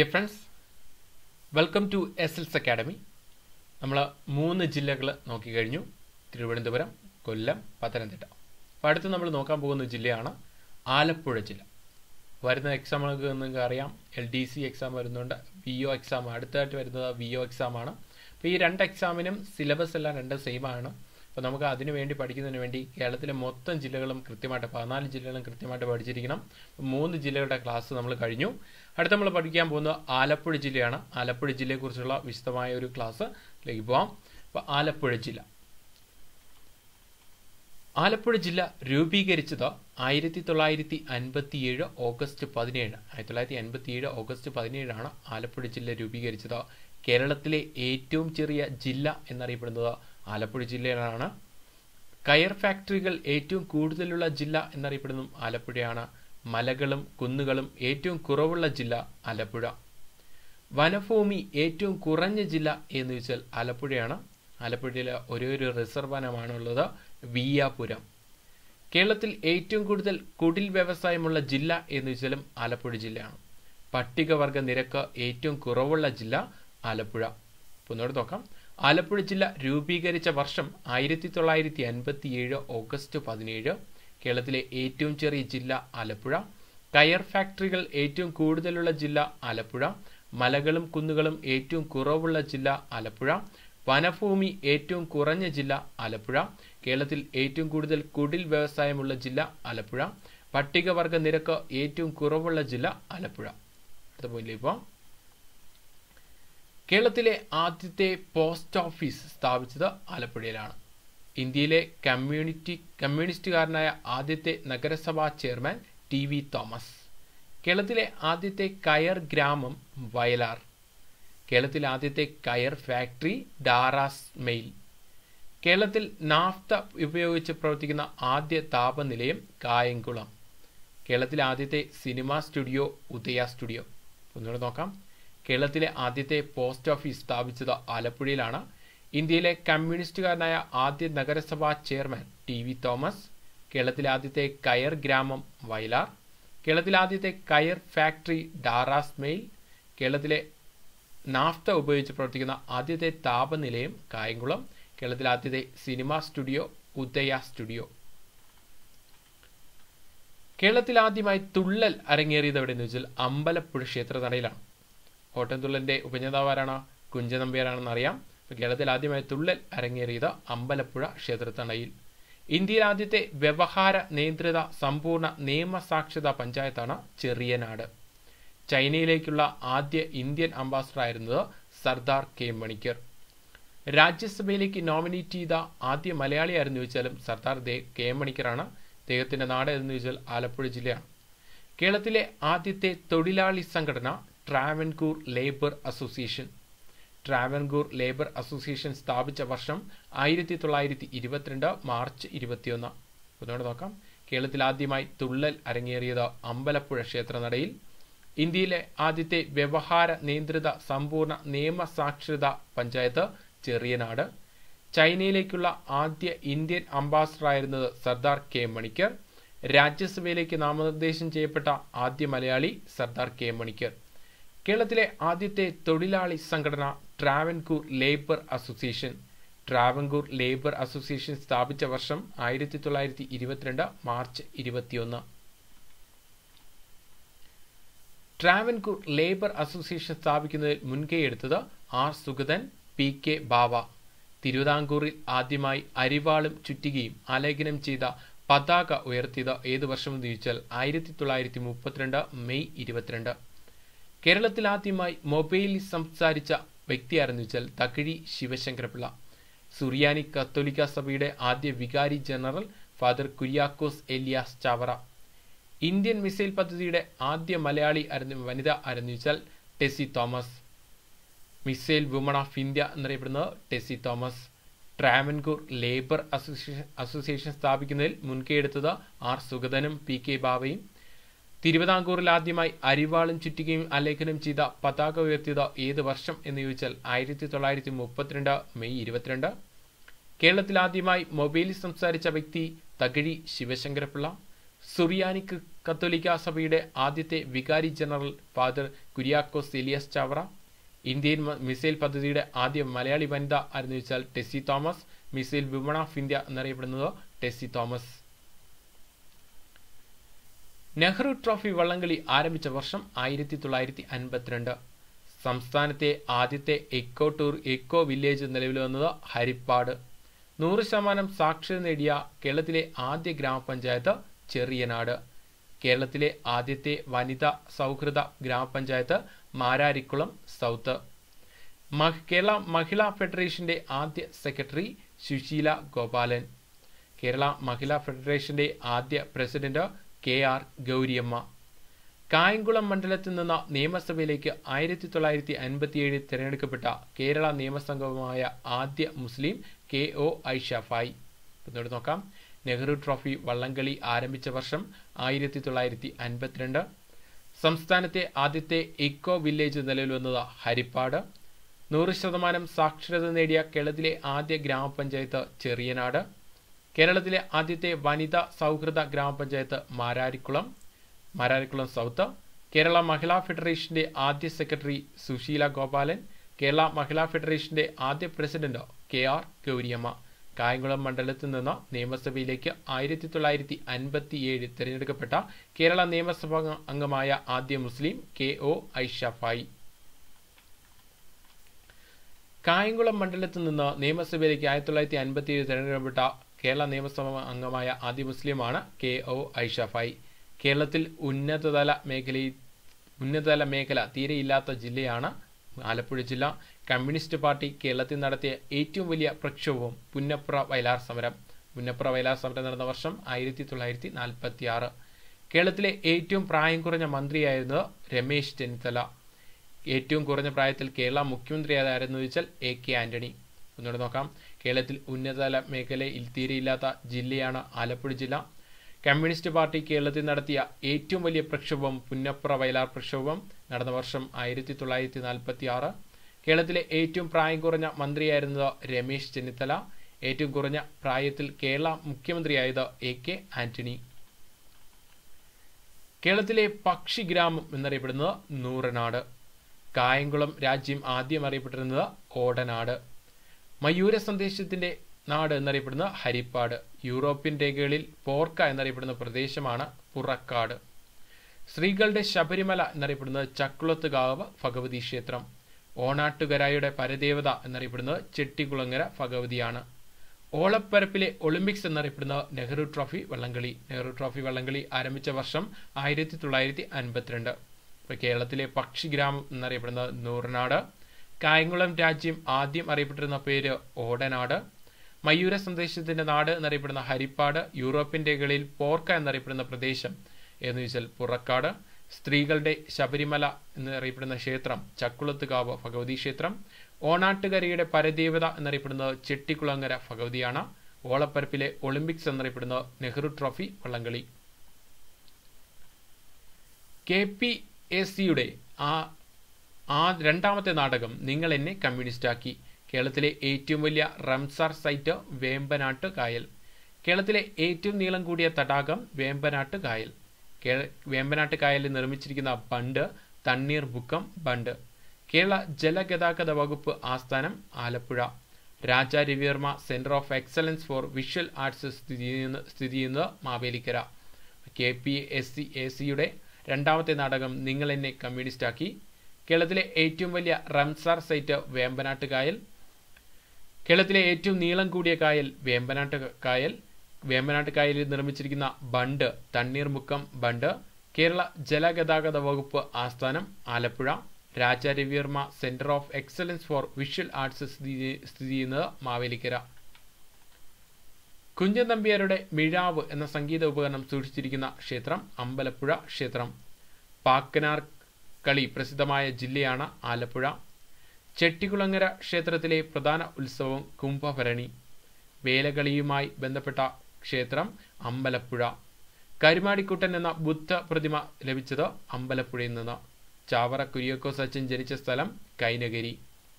dear friends welcome to S Ls academy നമ്മൾ മൂന്ന് ജില്ലകൾ നോക്കിക്കഴിഞ്ഞു തിരുവനന്തപുരം കൊല്ലം പത്തനംതിട്ട അപ്പോൾ അടുത്ത് നമ്മൾ നോക്കാൻ പോകുന്ന ജില്ലയാണ് ആലപ്പുഴ ജില്ല വരുന്ന എക്സാമുകൾക്ക് നിങ്ങൾക്ക് അറിയാം എൽ ഡി സി എക്സാം വരുന്നുണ്ട് വി ഒ എക്സാം അടുത്തതായിട്ട് വരുന്നത് വി ഒ എക്സാമാണ് അപ്പോൾ ഈ രണ്ട് എക്സാമിനും സിലബസ് എല്ലാം രണ്ടും സെയിം ആണ് അപ്പോൾ നമുക്ക് അതിനു വേണ്ടി പഠിക്കുന്നതിന് വേണ്ടി കേരളത്തിലെ മൊത്തം ജില്ലകളും കൃത്യമായിട്ട് പതിനാല് ജില്ലകളും കൃത്യമായിട്ട് പഠിച്ചിരിക്കണം മൂന്ന് ജില്ലകളുടെ ക്ലാസ് നമ്മൾ കഴിഞ്ഞു അടുത്ത നമ്മൾ പഠിക്കാൻ പോകുന്നത് ആലപ്പുഴ ജില്ലയാണ് ആലപ്പുഴ ജില്ലയെക്കുറിച്ചുള്ള വിശദമായ ഒരു ക്ലാസ് ലേക്ക് പോവാം അപ്പോൾ ആലപ്പുഴ ജില്ല ആലപ്പുഴ ജില്ല രൂപീകരിച്ചത് ആയിരത്തി തൊള്ളായിരത്തി ഏഴ് ഓഗസ്റ്റ് പതിനേഴ് ആയിരത്തി തൊള്ളായിരത്തി ഏഴ് ഓഗസ്റ്റ് പതിനേഴാണ് ആലപ്പുഴ ജില്ല രൂപീകരിച്ചത് കേരളത്തിലെ ഏറ്റവും ചെറിയ ജില്ല എന്നറിയപ്പെടുന്നത് ആലപ്പുഴ ജില്ലയിലാണ് കയർ ഫാക്ടറികൾ ഏറ്റവും കൂടുതലുള്ള ജില്ല എന്നറിയപ്പെടുന്നതും ആലപ്പുഴയാണ് മലകളും കുന്നുകളും ഏറ്റവും കുറവുള്ള ജില്ല ആലപ്പുഴ വനഭൂമി ഏറ്റവും കുറഞ്ഞ ജില്ല എന്ന് വെച്ചാൽ ആലപ്പുഴയാണ് ആലപ്പുഴയിലെ ഒരേ ഒരു റിസർവ് വനമാണുള്ളത് വിയാപുരം കേരളത്തിൽ ഏറ്റവും കൂടുതൽ കുടിൽ വ്യവസായമുള്ള ജില്ല എന്ന് വെച്ചാലും ആലപ്പുഴ ജില്ലയാണ് പട്ടികവർഗ നിരക്ക് ഏറ്റവും കുറവുള്ള ജില്ല ആലപ്പുഴ ഒന്നുകൂടെ നോക്കാം ആലപ്പുഴ ജില്ല രൂപീകരിച്ച വർഷം ആയിരത്തി തൊള്ളായിരത്തി അൻപത്തിയേഴ് ഓഗസ്റ്റ് പതിനേഴ് കേരളത്തിലെ ഏറ്റവും ചെറിയ ജില്ല ആലപ്പുഴ കയർ ഫാക്ടറികൾ ഏറ്റവും കൂടുതലുള്ള ജില്ല ആലപ്പുഴ മലകളും കുന്നുകളും ഏറ്റവും കുറവുള്ള ജില്ല ആലപ്പുഴ വനഭൂമി ഏറ്റവും കുറഞ്ഞ ജില്ല ആലപ്പുഴ കേരളത്തിൽ ഏറ്റവും കൂടുതൽ കുടിൽ വ്യവസായമുള്ള ജില്ല ആലപ്പുഴ പട്ടികവർഗ നിരക്ക് ഏറ്റവും കുറവുള്ള ജില്ല ആലപ്പുഴ അടുത്ത പോയിന്റിലേക്ക് പോവാം കേരളത്തിലെ ആദ്യത്തെ പോസ്റ്റ് ഓഫീസ് സ്ഥാപിച്ചത് ആലപ്പുഴയിലാണ് ഇന്ത്യയിലെ കമ്മ്യൂണിറ്റി കമ്മ്യൂണിസ്റ്റുകാരനായ ആദ്യത്തെ നഗരസഭാ ചെയർമാൻ ടി വി തോമസ് കേരളത്തിലെ ആദ്യത്തെ കയർ ഗ്രാമം വയലാർ കേരളത്തിലെ ആദ്യത്തെ കയർ ഫാക്ടറി ഡാറാസ് മെയിൽ കേരളത്തിൽ നാഫ്ത ഉപയോഗിച്ച് പ്രവർത്തിക്കുന്ന ആദ്യ താപനിലയം കായംകുളം കേരളത്തിലെ ആദ്യത്തെ സിനിമാ സ്റ്റുഡിയോ ഉദയ സ്റ്റുഡിയോ ഒന്നുകൂടെ നോക്കാം കേരളത്തിലെ ആദ്യത്തെ പോസ്റ്റ് ഓഫീസ് സ്ഥാപിച്ചത് ആലപ്പുഴയിലാണ് ഇന്ത്യയിലെ കമ്മ്യൂണിസ്റ്റുകാരനായ ആദ്യ നഗരസഭാ ചെയർമാൻ ടി വി തോമസ് കേരളത്തിലെ ആദ്യത്തെ കയർ ഗ്രാമം വയലാർ കേരളത്തിലെ ആദ്യത്തെ കയർ ഫാക്ടറി മെയിൽ കേരളത്തിലെ നാഫ്ത ഉപയോഗിച്ച് പ്രവർത്തിക്കുന്ന ആദ്യത്തെ താപനിലയം കായംകുളം കേരളത്തിലെ ആദ്യത്തെ സിനിമാ സ്റ്റുഡിയോ ഉദയ സ്റ്റുഡിയോ കേരളത്തിൽ ആദ്യമായി തുള്ളൽ അരങ്ങേറിയത് എവിടെയെന്ന് വെച്ചാൽ അമ്പലപ്പുഴ ക്ഷേത്രനടയിലാണ് കോട്ടംതുള്ളലിൻ്റെ ഉപജേതാവാരാണ് കുഞ്ചനമ്പ്യാരാണെന്ന് അറിയാം കേരളത്തിൽ ആദ്യമായി തുള്ളൽ അരങ്ങേറിയത് അമ്പലപ്പുഴ ക്ഷേത്രത്തണയിൽ ഇന്ത്യയിൽ ആദ്യത്തെ വ്യവഹാര നിയന്ത്രിത സമ്പൂർണ്ണ നിയമസാക്ഷരതാ പഞ്ചായത്താണ് ചെറിയനാട് ചൈനയിലേക്കുള്ള ആദ്യ ഇന്ത്യൻ അംബാസഡർ ആയിരുന്നത് സർദാർ കെ മണിക്കർ രാജ്യസഭയിലേക്ക് നോമിനേറ്റ് ചെയ്ത ആദ്യ മലയാളിയായിരുന്നു ചോദിച്ചാലും സർദാർ ദേ കെ മണിക്കറാണ് അദ്ദേഹത്തിൻ്റെ നാട് എന്ന് ചോദിച്ചാൽ ആലപ്പുഴ ജില്ലയാണ് കേരളത്തിലെ ആദ്യത്തെ തൊഴിലാളി സംഘടന Travancore labour association Travancore labour association സ്ഥാപിച്ച വർഷം ആയിരത്തി തൊള്ളായിരത്തി ഇരുപത്തിരണ്ട് മാർച്ച് ഇരുപത്തിയൊന്ന് ഒന്നുകൂടെ നോക്കാം കേരളത്തിൽ ആദ്യമായി തുള്ളൽ അരങ്ങേറിയത് അമ്പലപ്പുഴ ക്ഷേത്രനടയിൽ ഇന്ത്യയിലെ ആദ്യത്തെ വ്യവഹാര നിയന്ത്രിത സമ്പൂർണ്ണ നിയമസാക്ഷരത പഞ്ചായത്ത് ചെറിയനാട് ചൈനയിലേക്കുള്ള ആദ്യ ഇന്ത്യൻ അംബാസഡറായിരുന്നത് സർദാർ കെ മണിക്കർ രാജ്യസഭയിലേക്ക് നാമനിർദ്ദേശം ചെയ്യപ്പെട്ട ആദ്യ മലയാളി സർദാർ കെ മണിക്കർ കേരളത്തിലെ ആദ്യത്തെ തൊഴിലാളി സംഘടന Travancore labour association Travancore labour association സ്ഥാപിച്ച വർഷം ആയിരത്തി തൊള്ളായിരത്തി ഇരുപത്തിരണ്ട് മാർച്ച് ഇരുപത്തിയൊന്ന് ട്രാവൻകൂർ ലേബർ അസോസിയേഷൻ സ്ഥാപിക്കുന്നതിൽ മുൻകൈയെടുത്തത് R Sugathan P K Bava തിരുവിതാംകൂറിൽ ആദ്യമായി അരിവാളും ചുറ്റികയും ആലേഖനം ചെയ്ത പതാക ഉയർത്തിയത് ഏതു വർഷം എന്ന് ചോദിച്ചാൽ ആയിരത്തി തൊള്ളായിരത്തി മുപ്പത്തിരണ്ട് മെയ് ഇരുപത്തിരണ്ട് കേരളത്തിൽ ആദ്യമായി മൊബൈലിൽ സംസാരിച്ച വ്യക്തിയായിരുന്നു വെച്ചാൽ തകഴി ശിവശങ്കരപിള്ള സുറിയാനി കത്തോലിക്ക സഭയുടെ ആദ്യ വികാരി general father Kuriakose Elias Chavara Indian missile പദ്ധതിയുടെ ആദ്യ മലയാളി ആയിരുന്നു വനിത ആയിരുന്നു വെച്ചാൽ Tessy Thomas missile woman of India എന്നറിയപ്പെടുന്നത് Tessy Thomas Travancore labour association association സ്ഥാപിക്കുന്നതിൽ മുൻകൈയെടുത്തത് ആർ സുഗതനും പി കെ ബാബയും തിരുവിതാംകൂറിൽ ആദ്യമായി അരിവാളും ചുറ്റുകയും അലേഖനം ചെയ്ത പതാക ഉയർത്തിയത് ഏത് വർഷം എന്ന് ചോദിച്ചാൽ ആയിരത്തി തൊള്ളായിരത്തി മുപ്പത്തിരണ്ട് മെയ് ഇരുപത്തിരണ്ട് കേരളത്തിൽ ആദ്യമായി മൊബൈലിൽ സംസാരിച്ച വ്യക്തി തകഴി ശിവശങ്കരപിള്ള സുറിയാനി കത്തോലിക്ക സഭയുടെ ആദ്യത്തെ വികാരി ജനറൽ ഫാദർ കുര്യാക്കോ സെലിയസ് ചാവറ ഇന്ത്യൻ മിസൈൽ പദ്ധതിയുടെ ആദ്യ മലയാളി വനിത ആരെന്ന് ചോദിച്ചാൽ Tessy Thomas missile women of India എന്നറിയപ്പെടുന്നത് ടെസ്സി തോമസ് നെഹ്റു ട്രോഫി വള്ളംകളി ആരംഭിച്ച വർഷം ആയിരത്തി തൊള്ളായിരത്തി അൻപത്തിരണ്ട് സംസ്ഥാനത്തെ ആദ്യത്തെ എക്കോ ടൂർ എക്കോ വില്ലേജ് നിലവിൽ വന്നത് ഹരിപ്പാട് നൂറ് ശതമാനം സാക്ഷരത നേടിയ കേരളത്തിലെ ആദ്യ ഗ്രാമപഞ്ചായത്ത് ചെറിയനാട് കേരളത്തിലെ ആദ്യത്തെ വനിതാ സൗഹൃദ ഗ്രാമപഞ്ചായത്ത് മാരാരിക്കുളം സൗത്ത് കേരള മഹിളാ ഫെഡറേഷന്റെ ആദ്യ സെക്രട്ടറി സുശീല ഗോപാലൻ കേരള മഹിളാ ഫെഡറേഷന്റെ ആദ്യ president K R Gowriamma Kayamkulam മണ്ഡലത്തിൽ നിന്ന് നിയമസഭയിലേക്ക് ആയിരത്തി തൊള്ളായിരത്തി അൻപത്തിയേഴിൽ തിരഞ്ഞെടുക്കപ്പെട്ട കേരള നിയമസംഘവുമായ ആദ്യ മുസ്ലിം കെ ഒ ഐഷഫായി നോക്കാം നെഹ്റു ട്രോഫി വള്ളംകളി ആരംഭിച്ച വർഷം ആയിരത്തി തൊള്ളായിരത്തി അൻപത്തിരണ്ട് സംസ്ഥാനത്തെ ആദ്യത്തെ ഇക്കോ വില്ലേജ് നിലവിൽ വന്നത് ഹരിപ്പാട് നൂറ് ശതമാനം സാക്ഷരത നേടിയ കേരളത്തിലെ ആദ്യ ഗ്രാമപഞ്ചായത്ത് ചെറിയനാട് കേരളത്തിലെ ആദ്യത്തെ വനിതാ സൗഹൃദ ഗ്രാമപഞ്ചായത്ത് മാരാരിക്കുളം മാരാരിക്കുളം സൗത്ത് കേരള മഹിളാ ഫെഡറേഷന്റെ ആദ്യ സെക്രട്ടറി സുശീല ഗോപാലൻ കേരള മഹിളാ ഫെഡറേഷന്റെ ആദ്യ president K R Gowriamma Kayamkulam മണ്ഡലത്തിൽ നിന്ന് നിയമസഭയിലേക്ക് ആയിരത്തി തൊള്ളായിരത്തി ഏഴ് തിരഞ്ഞെടുക്കപ്പെട്ട കേരള നിയമസഭാ അംഗമായ ആദ്യ മുസ്ലിം കെ ഒ ഐഷഫായി കായംകുളം മണ്ഡലത്തിൽ നിന്ന് നിയമസഭയിലേക്ക് ആയിരത്തി തൊള്ളായിരത്തി ഏഴ് തിരഞ്ഞെടുക്കപ്പെട്ട കേരള നിയമസഭ അംഗമായ ആദ്യ മുസ്ലിമാണ് കെ ഒ ഐഷഫായി കേരളത്തിൽ ഉന്നതതല മേഖലയിൽ ഉന്നതതല മേഖല തീരെയില്ലാത്ത ജില്ലയാണ് ആലപ്പുഴ ജില്ല കമ്മ്യൂണിസ്റ്റ് പാർട്ടി കേരളത്തിൽ നടത്തിയ ഏറ്റവും വലിയ പ്രക്ഷോഭവും പുന്നപ്ര വയലാർ സമരം പുന്നപ്ര വയലാർ സമരം നടന്ന വർഷം ആയിരത്തി തൊള്ളായിരത്തി നാൽപ്പത്തി ആറ് കേരളത്തിലെ ഏറ്റവും പ്രായം കുറഞ്ഞ മന്ത്രിയായിരുന്നു രമേശ് ചെന്നിത്തല ഏറ്റവും കുറഞ്ഞ പ്രായത്തിൽ കേരള മുഖ്യമന്ത്രിയായിരുന്നു ചോദിച്ചാൽ എ കെ ആന്റണി ഒന്നുകൂടെ നോക്കാം കേരളത്തിൽ ഉന്നതതല മേഖലയിൽ തീരെയില്ലാത്ത ജില്ലയാണ് ആലപ്പുഴ ജില്ല കമ്മ്യൂണിസ്റ്റ് പാർട്ടി കേരളത്തിൽ നടത്തിയ ഏറ്റവും വലിയ പ്രക്ഷോഭം പുന്നപ്ര വയലാർ പ്രക്ഷോഭം നടന്ന വർഷം ആയിരത്തി തൊള്ളായിരത്തി നാൽപ്പത്തി ആറ് കേരളത്തിലെ ഏറ്റവും പ്രായം കുറഞ്ഞ മന്ത്രിയായിരുന്നത് രമേശ് ചെന്നിത്തല ഏറ്റവും കുറഞ്ഞ പ്രായത്തിൽ കേരള മുഖ്യമന്ത്രിയായത് എ കെ ആന്റണി കേരളത്തിലെ പക്ഷി ഗ്രാമം എന്നറിയപ്പെടുന്നത് നൂറനാട് കായംകുളം രാജ്യം ആദ്യം അറിയപ്പെട്ടിരുന്നത് കോടനാട് മയൂര സന്ദേശത്തിന്റെ നാട് എന്നറിയപ്പെടുന്ന ഹരിപ്പാട് യൂറോപ്യൻ രേഖകളിൽ പോർക്ക എന്നറിയപ്പെടുന്ന പ്രദേശമാണ് പുറക്കാട് സ്ത്രീകളുടെ ശബരിമല എന്നറിയപ്പെടുന്നത് ചക്കുളത്തുകാവ് ഭഗവതി ക്ഷേത്രം ഓണാട്ടുകരായുടെ പരദേവത എന്നറിയപ്പെടുന്നത് ചെട്ടികുളങ്ങര ഭഗവതിയാണ് ഓളപ്പരപ്പിലെ ഒളിമ്പിക്സ് എന്നറിയപ്പെടുന്ന നെഹ്റു ട്രോഫി വള്ളംകളി നെഹ്റു ട്രോഫി വള്ളംകളി ആരംഭിച്ച വർഷം ആയിരത്തി തൊള്ളായിരത്തി അൻപത്തിരണ്ട് കേരളത്തിലെ പക്ഷിഗ്രാമം എന്നറിയപ്പെടുന്നത് നൂറനാട് കായംകുളം രാജ്യം ആദ്യം അറിയപ്പെട്ടിരുന്ന പേര് ഓടനാട് മയൂര സന്ദേശത്തിന്റെ നാട് എന്നറിയപ്പെടുന്ന ഹരിപ്പാട് യൂറോപ്പിന്റെ കളിൽ പോർക്ക എന്നറിയപ്പെടുന്ന പ്രദേശം എന്ന് വെച്ചാൽ പുറക്കാട് സ്ത്രീകളുടെ ശബരിമല എന്നറിയപ്പെടുന്ന ക്ഷേത്രം ചക്കുളത്തുകാവ് ഭഗവതി ക്ഷേത്രം ഓണാട്ടുകരയുടെ പരദേവത എന്നറിയപ്പെടുന്നത് ചെട്ടിക്കുളങ്ങര ഭഗവതിയാണ് ഓളപ്പരപ്പിലെ ഒളിമ്പിക്സ് എന്നറിയപ്പെടുന്ന നെഹ്റു ട്രോഫി വള്ളംകളി കെ പി എസ് സിയുടെ ആ ആ രണ്ടാമത്തെ നാടകം നിങ്ങൾ എന്നെ കമ്മ്യൂണിസ്റ്റാക്കി കേരളത്തിലെ ഏറ്റവും വലിയ റംസാർ സൈറ്റ് വേമ്പനാട്ട് കായൽ കേരളത്തിലെ ഏറ്റവും നീളം കൂടിയ തടാകം വേമ്പനാട്ട് കായൽ വേമ്പനാട്ട് കായലിൽ നിർമ്മിച്ചിരിക്കുന്ന ബണ്ട് തണ്ണീർ ബുക്കം ബണ്ട് കേരള ജലഗതാഗത വകുപ്പ് ആസ്ഥാനം Alappuzha Raja Ravi Varma centre of excellence for visual arts സ്ഥിതി ചെയ്യുന്ന സ്ഥിതി ചെയ്യുന്നത് Mavelikkara K P S C A സിയുടെ രണ്ടാമത്തെ നാടകം നിങ്ങൾ എന്നെ കമ്മ്യൂണിസ്റ്റാക്കി കേരളത്തിലെ ഏറ്റവും വലിയ റംസാർ സൈറ്റ് വേമ്പനാട്ട് കായൽ കേരളത്തിലെ ഏറ്റവും നീളം കൂടിയ കായൽ വേമ്പനാട്ട് കായൽ വേമ്പനാട്ട് കായലിൽ നിർമ്മിച്ചിരിക്കുന്ന ബണ്ട് തണ്ണീർമുക്കം ബണ്ട് കേരള ജലഗതാഗത വകുപ്പ് ആസ്ഥാനം Alappuzha Raja Ravi Varma centre of excellence for visual arts സ്ഥിതി സ്ഥിതി ചെയ്യുന്നത് മാവേലിക്കര കുഞ്ചൻ നമ്പ്യാരുടെ മിഴാവ് എന്ന സംഗീത ഉപകരണം സൂക്ഷിച്ചിരിക്കുന്ന ക്ഷേത്രം അമ്പലപ്പുഴ ക്ഷേത്രം പാക്കനാർ കളി പ്രസിദ്ധമായ ജില്ലയാണ് ആലപ്പുഴ ചെട്ടികുളങ്ങര ക്ഷേത്രത്തിലെ പ്രധാന ഉത്സവം കുംഭഭരണി വേലകളിയുമായി ബന്ധപ്പെട്ട ക്ഷേത്രം അമ്പലപ്പുഴ കരുമാടിക്കുട്ടൻ എന്ന ബുദ്ധ പ്രതിമ ലഭിച്ചത് അമ്പലപ്പുഴയിൽ നിന്ന് ചാവറ കുര്യക്കോ അച്ഛൻ ജനിച്ച സ്ഥലം കൈനഗിരി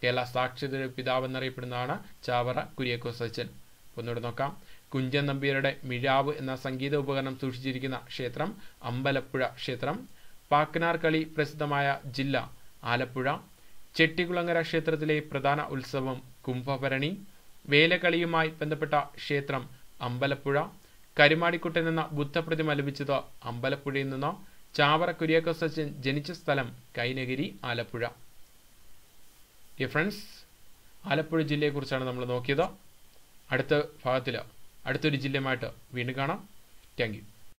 കേരള സാക്ഷരതയുടെ പിതാവെന്നറിയപ്പെടുന്നതാണ് ചാവറ കുര്യക്കോ അച്ഛൻ ഒന്നുകൂടെ നോക്കാം കുഞ്ചൻ നമ്പ്യാരുടെ മിഴാവ് എന്ന സംഗീത ഉപകരണം സൂക്ഷിച്ചിരിക്കുന്ന ക്ഷേത്രം അമ്പലപ്പുഴ ക്ഷേത്രം പാക്കനാർകളി പ്രസിദ്ധമായ ജില്ല ആലപ്പുഴ ചെട്ടികുളങ്ങര ക്ഷേത്രത്തിലെ പ്രധാന ഉത്സവം കുംഭഭരണി വേലകളിയുമായി ബന്ധപ്പെട്ട ക്ഷേത്രം അമ്പലപ്പുഴ കരുമാടിക്കുട്ടൻ എന്ന ബുദ്ധപ്രതിമ ലഭിച്ചത് അമ്പലപ്പുഴയിൽ നിന്ന് ചാവറ കുര്യാക്കോസ് ജനിച്ച സ്ഥലം കൈനഗിരി ആലപ്പുഴ ഫ്രണ്ട്സ് ആലപ്പുഴ ജില്ലയെക്കുറിച്ചാണ് നമ്മൾ നോക്കിയത് അടുത്ത ഭാഗത്തിൽ അടുത്തൊരു ജില്ലയുമായിട്ട് വീണ്ടും കാണാം താങ്ക്